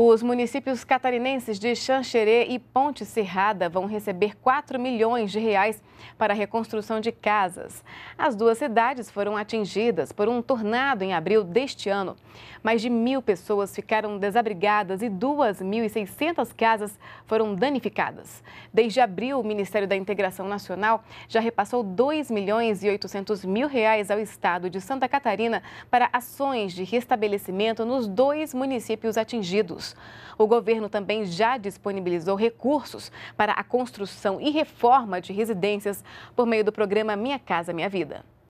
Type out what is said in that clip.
Os municípios catarinenses de Xanxerê e Ponte Serrada vão receber 4 milhões de reais para a reconstrução de casas. As duas cidades foram atingidas por um tornado em abril deste ano. Mais de mil pessoas ficaram desabrigadas e 2.600 casas foram danificadas. Desde abril, o Ministério da Integração Nacional já repassou 2 milhões e 800 mil reais ao Estado de Santa Catarina para ações de restabelecimento nos dois municípios atingidos anos. O governo também já disponibilizou recursos para a construção e reforma de residências por meio do programa Minha Casa Minha Vida.